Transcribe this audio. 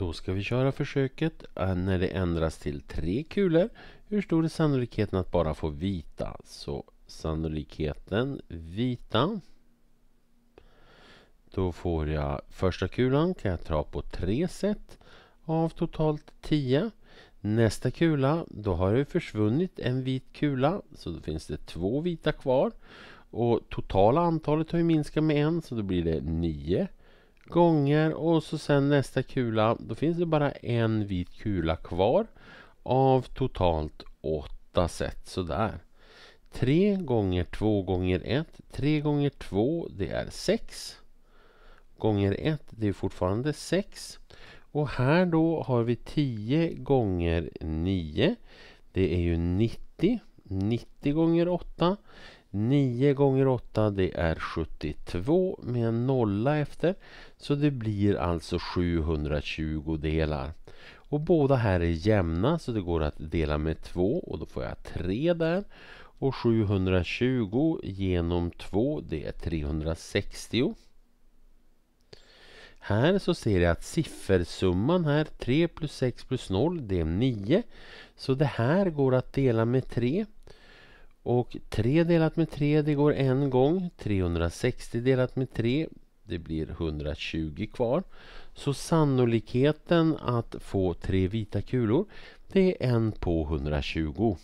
Då ska vi köra försöket. Eh, när det ändras till tre kulor, hur stor är sannolikheten att bara få vita? Så sannolikheten vita. Då får jag första kulan kan jag dra på tre sätt av totalt 10. Nästa kula, då har det försvunnit en vit kula så då finns det två vita kvar. Och totala antalet har ju minskat med en så då blir det 9 gånger och så sen nästa kula. Då finns det bara en vit kula kvar av totalt åtta set. Sådär. 3 gånger 2 gånger 1. 3 gånger 2 det är 6. Gånger 1 det är fortfarande 6. Och här då har vi 10 gånger 9. Det är ju 90. 90 gånger 8. 9 gånger 8 det är 72 med en nolla efter. Så det blir alltså 720 delar. Och båda här är jämna så det går att dela med 2 och då får jag 3 där. Och 720 genom 2 det är 360. Här så ser jag att siffersumman här 3 plus 6 plus 0 det är 9. Så det här går att dela med 3. Och 3 delat med 3 det går en gång. 360 delat med 3 det blir 120 kvar. Så sannolikheten att få tre vita kulor det är en på 120.